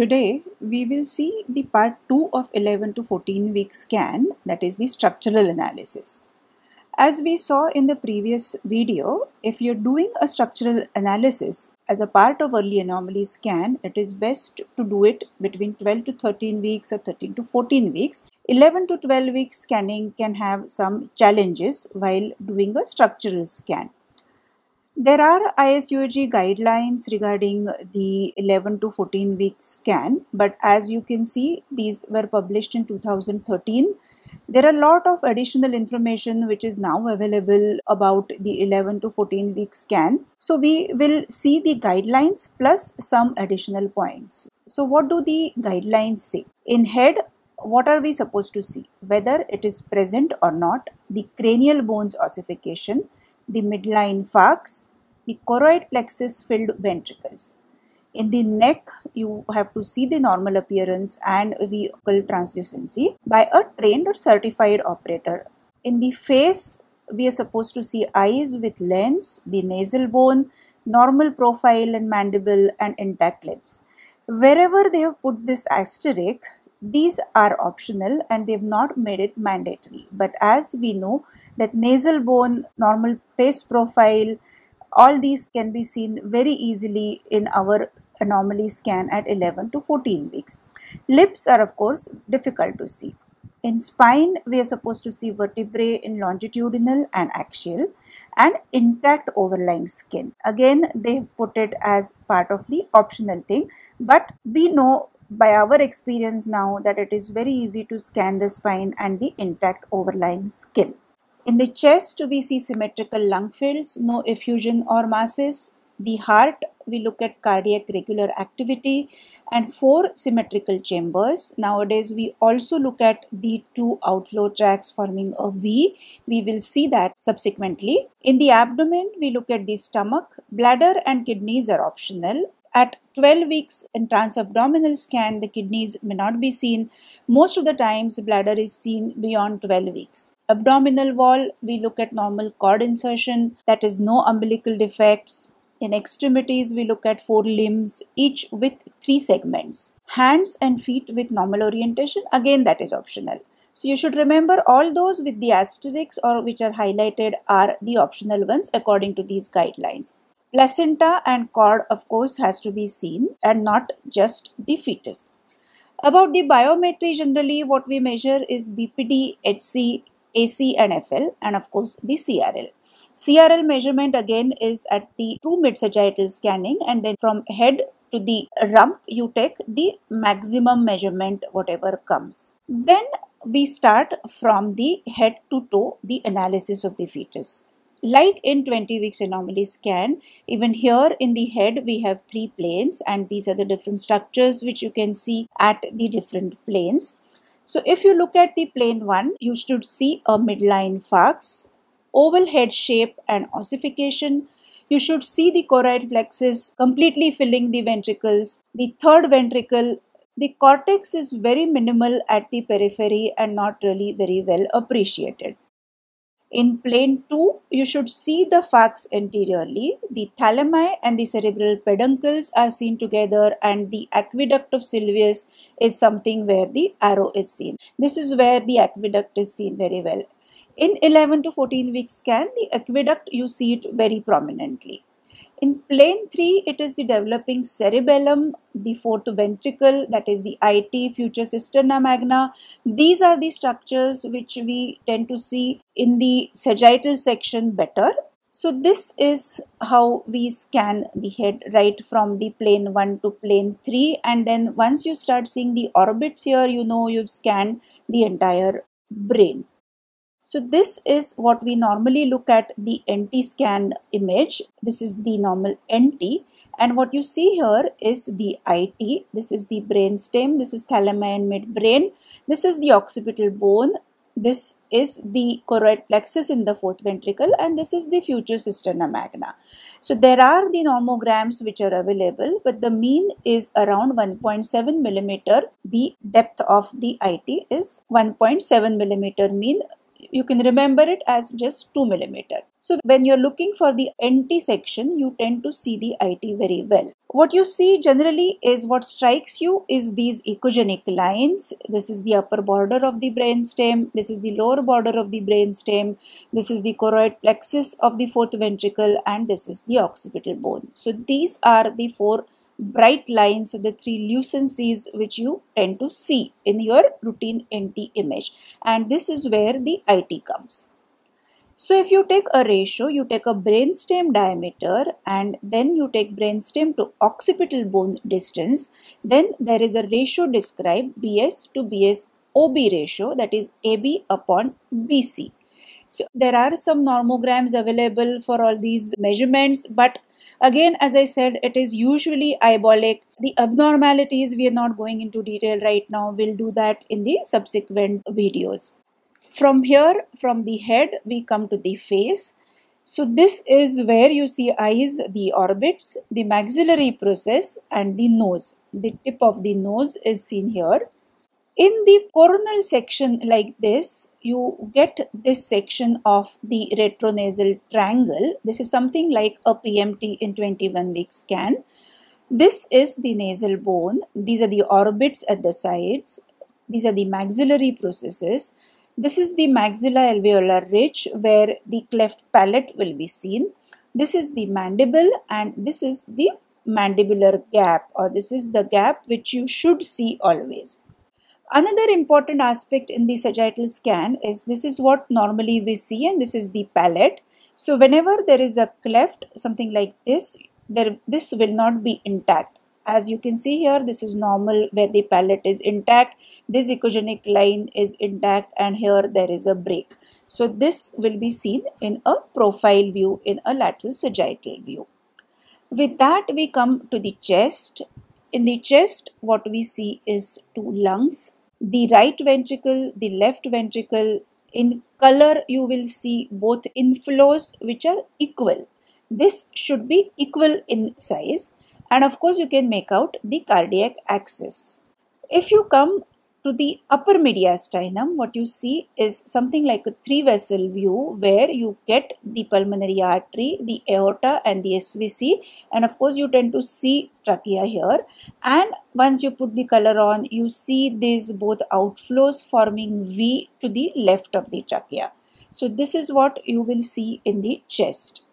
Today we will see the part 2 of 11 to 14 week scan that is the structural analysis. As we saw in the previous video, if you're doing a structural analysis as a part of early anomaly scan, it is best to do it between 12 to 13 weeks or 13 to 14 weeks. 11 to 12 week scanning can have some challenges while doing a structural scan. There are ISUG guidelines regarding the 11 to 14 week scan, but as you can see, these were published in 2013. There are a lot of additional information which is now available about the 11 to 14 week scan. So we will see the guidelines plus some additional points. So what do the guidelines say? In head, what are we supposed to see? Whether it is present or not, the cranial bones ossification, the midline falx, the choroid plexus filled ventricles. In the neck, you have to see the normal appearance and vehicle translucency by a trained or certified operator. In the face, we are supposed to see eyes with lens, the nasal bone, normal profile and mandible and intact lips. Wherever they have put this asterisk, these are optional and they've not made it mandatory. But as we know that nasal bone, normal face profile, all these can be seen very easily in our anomaly scan at 11 to 14 weeks. Lips are of course difficult to see. In spine, we are supposed to see vertebrae in longitudinal and axial and intact overlying skin. Again, they've put it as part of the optional thing, but we know by our experience now that it is very easy to scan the spine and the intact overlying skin. In the chest, we see symmetrical lung fields, no effusion or masses. The heart, we look at cardiac regular activity and four symmetrical chambers. Nowadays, we also look at the two outflow tracks forming a V. We will see that subsequently. In the abdomen, we look at the stomach. Bladder and kidneys are optional. At 12 weeks in transabdominal scan, the kidneys may not be seen. Most of the times, bladder is seen beyond 12 weeks. Abdominal wall, we look at normal cord insertion, that is no umbilical defects. In extremities, we look at four limbs, each with three segments. Hands and feet with normal orientation, again that is optional. So you should remember all those with the asterisks or which are highlighted are the optional ones according to these guidelines. Placenta and cord of course has to be seen and not just the fetus. About the biometry generally what we measure is BPD, HC, AC and FL and of course the CRL. CRL measurement again is at the true mid-sagittal scanning and then from head to the rump you take the maximum measurement whatever comes. Then we start from the head to toe the analysis of the fetus like in 20 weeks anomaly scan even here in the head we have three planes and these are the different structures which you can see at the different planes so if you look at the plane 1 you should see a midline fux oval head shape and ossification you should see the choroid plexus completely filling the ventricles the third ventricle the cortex is very minimal at the periphery and not really very well appreciated in plane 2, you should see the facts anteriorly. The thalami and the cerebral peduncles are seen together and the aqueduct of Sylvius is something where the arrow is seen. This is where the aqueduct is seen very well. In 11 to 14 week scan, the aqueduct you see it very prominently. In plane 3, it is the developing cerebellum, the fourth ventricle, that is the IT, future cisterna magna. These are the structures which we tend to see in the sagittal section better. So this is how we scan the head right from the plane 1 to plane 3 and then once you start seeing the orbits here you know you've scanned the entire brain. So this is what we normally look at the NT scan image. This is the normal NT and what you see here is the IT. This is the brain stem. This is thalamus and midbrain. This is the occipital bone. This is the choroid plexus in the fourth ventricle and this is the future cisterna magna. So there are the normograms which are available but the mean is around 1.7 millimeter. The depth of the IT is 1.7 millimeter mean you can remember it as just 2 millimeter. So when you're looking for the NT section, you tend to see the IT very well. What you see generally is what strikes you is these echogenic lines. This is the upper border of the brainstem. This is the lower border of the brainstem. This is the choroid plexus of the fourth ventricle and this is the occipital bone. So these are the four bright lines so the three lucencies which you tend to see in your routine NT image and this is where the IT comes. So if you take a ratio, you take a brainstem diameter and then you take brainstem to occipital bone distance, then there is a ratio described BS to BS OB ratio that is AB upon BC. So there are some normograms available for all these measurements but again as I said it is usually eyebolic. The abnormalities we are not going into detail right now, we'll do that in the subsequent videos. From here, from the head, we come to the face. So this is where you see eyes, the orbits, the maxillary process and the nose. The tip of the nose is seen here. In the coronal section like this, you get this section of the retronasal triangle. This is something like a PMT in 21 week scan. This is the nasal bone. These are the orbits at the sides. These are the maxillary processes this is the maxilla alveolar ridge where the cleft palate will be seen. This is the mandible and this is the mandibular gap or this is the gap which you should see always. Another important aspect in the sagittal scan is this is what normally we see and this is the palate. So whenever there is a cleft, something like this, there, this will not be intact as you can see here this is normal where the palate is intact this echogenic line is intact and here there is a break so this will be seen in a profile view in a lateral sagittal view with that we come to the chest in the chest what we see is two lungs the right ventricle the left ventricle in color you will see both inflows which are equal this should be equal in size and of course you can make out the cardiac axis. If you come to the upper mediastinum what you see is something like a three vessel view where you get the pulmonary artery, the aorta and the SVC and of course you tend to see trachea here and once you put the color on you see these both outflows forming V to the left of the trachea. So this is what you will see in the chest.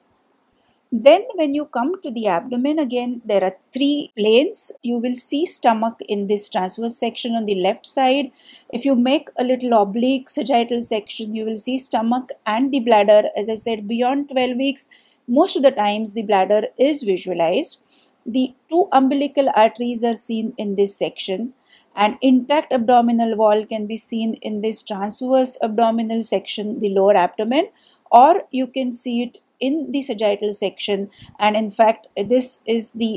Then when you come to the abdomen again, there are three planes. You will see stomach in this transverse section on the left side. If you make a little oblique sagittal section, you will see stomach and the bladder. As I said, beyond 12 weeks, most of the times the bladder is visualized. The two umbilical arteries are seen in this section. An intact abdominal wall can be seen in this transverse abdominal section, the lower abdomen, or you can see it in the sagittal section and in fact this is the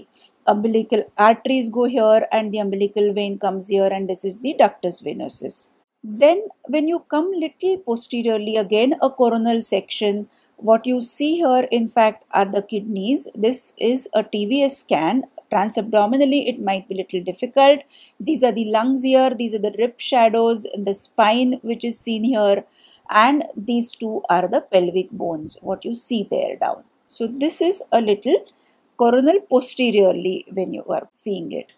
umbilical arteries go here and the umbilical vein comes here and this is the ductus venosus. Then when you come little posteriorly again a coronal section what you see here in fact are the kidneys. This is a TVS scan transabdominally it might be little difficult. These are the lungs here, these are the rib shadows, the spine which is seen here and these two are the pelvic bones what you see there down so this is a little coronal posteriorly when you are seeing it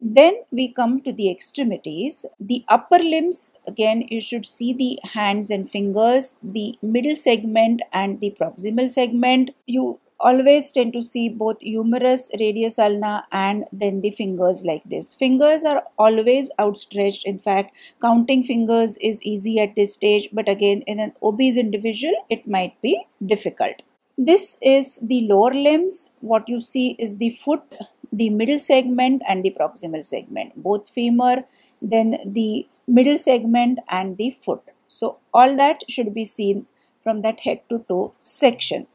then we come to the extremities the upper limbs again you should see the hands and fingers the middle segment and the proximal segment you always tend to see both humerus radius ulna and then the fingers like this fingers are always outstretched in fact counting fingers is easy at this stage but again in an obese individual it might be difficult this is the lower limbs what you see is the foot the middle segment and the proximal segment both femur then the middle segment and the foot so all that should be seen from that head to toe section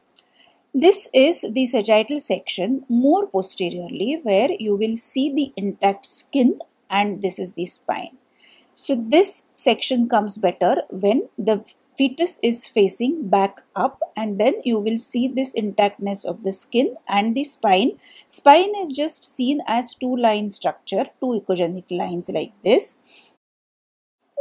this is the sagittal section more posteriorly where you will see the intact skin and this is the spine. So this section comes better when the fetus is facing back up and then you will see this intactness of the skin and the spine. Spine is just seen as two line structure, two echogenic lines like this.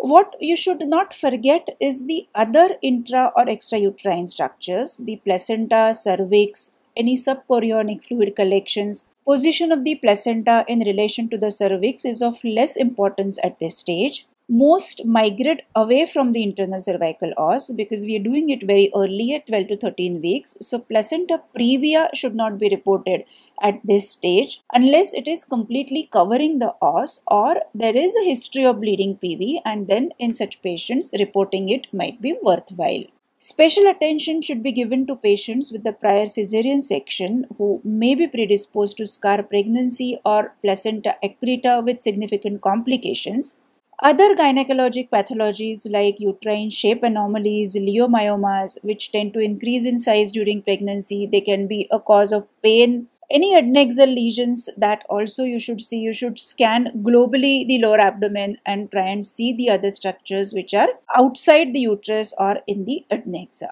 What you should not forget is the other intra or extrauterine structures, the placenta, cervix, any subchorionic fluid collections. Position of the placenta in relation to the cervix is of less importance at this stage most migrate away from the internal cervical os because we are doing it very early at 12 to 13 weeks. So placenta previa should not be reported at this stage unless it is completely covering the os or there is a history of bleeding PV and then in such patients reporting it might be worthwhile. Special attention should be given to patients with the prior caesarean section who may be predisposed to scar pregnancy or placenta accreta with significant complications other gynecologic pathologies like uterine shape anomalies, leiomyomas, which tend to increase in size during pregnancy, they can be a cause of pain. Any adnexal lesions that also you should see, you should scan globally the lower abdomen and try and see the other structures which are outside the uterus or in the adnexa.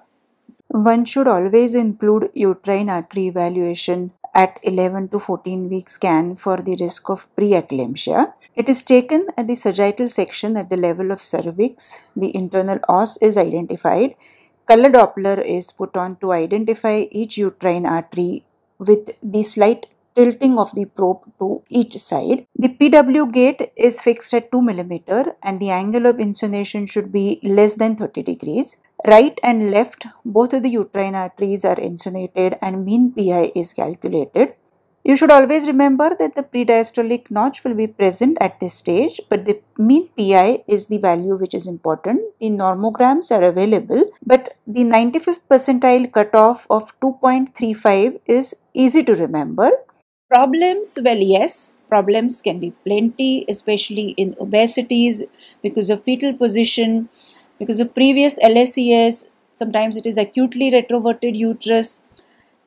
One should always include uterine artery evaluation at 11 to 14 week scan for the risk of preeclampsia. It is taken at the sagittal section at the level of cervix. The internal os is identified. Color Doppler is put on to identify each uterine artery with the slight tilting of the probe to each side. The PW gate is fixed at 2 mm and the angle of insolation should be less than 30 degrees. Right and left, both of the uterine arteries are insulated and mean PI is calculated. You should always remember that the prediastolic notch will be present at this stage, but the mean PI is the value which is important. The normograms are available, but the 95th percentile cutoff of 2.35 is easy to remember. Problems, well, yes, problems can be plenty, especially in obesities because of fetal position, because of previous LSES, sometimes it is acutely retroverted uterus.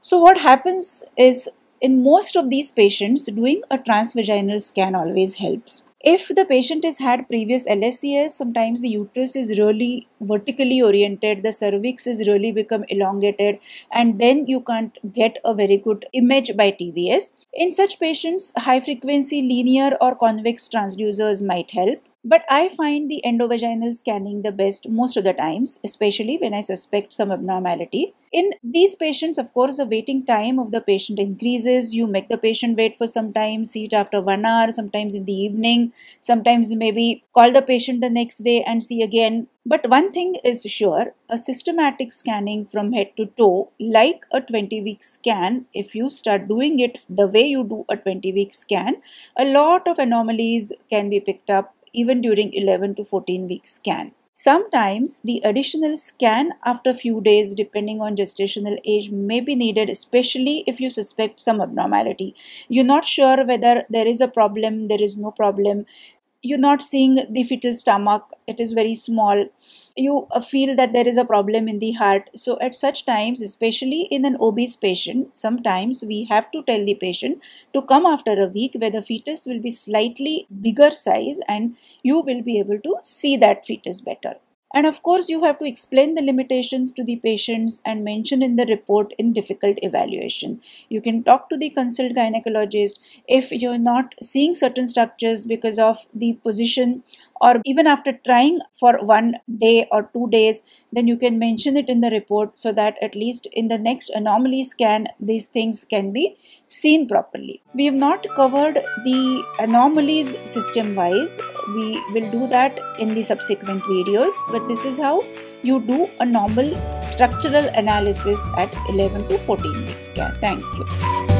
So, what happens is in most of these patients, doing a transvaginal scan always helps. If the patient has had previous LSCS, sometimes the uterus is really vertically oriented, the cervix is really become elongated, and then you can't get a very good image by TVS. In such patients, high frequency linear or convex transducers might help. But I find the endovaginal scanning the best most of the times, especially when I suspect some abnormality. In these patients, of course, the waiting time of the patient increases. You make the patient wait for some time, see it after one hour, sometimes in the evening, sometimes maybe call the patient the next day and see again. But one thing is sure a systematic scanning from head to toe, like a 20 week scan, if you start doing it the way you do a 20 week scan, a lot of anomalies can be picked up even during 11 to 14 week scan. Sometimes the additional scan after few days depending on gestational age may be needed especially if you suspect some abnormality. You're not sure whether there is a problem, there is no problem you're not seeing the fetal stomach it is very small you uh, feel that there is a problem in the heart so at such times especially in an obese patient sometimes we have to tell the patient to come after a week where the fetus will be slightly bigger size and you will be able to see that fetus better and of course, you have to explain the limitations to the patients and mention in the report in difficult evaluation. You can talk to the consult gynecologist if you're not seeing certain structures because of the position or even after trying for one day or two days then you can mention it in the report so that at least in the next anomaly scan these things can be seen properly we have not covered the anomalies system wise we will do that in the subsequent videos but this is how you do a normal structural analysis at 11 to 14 week scan thank you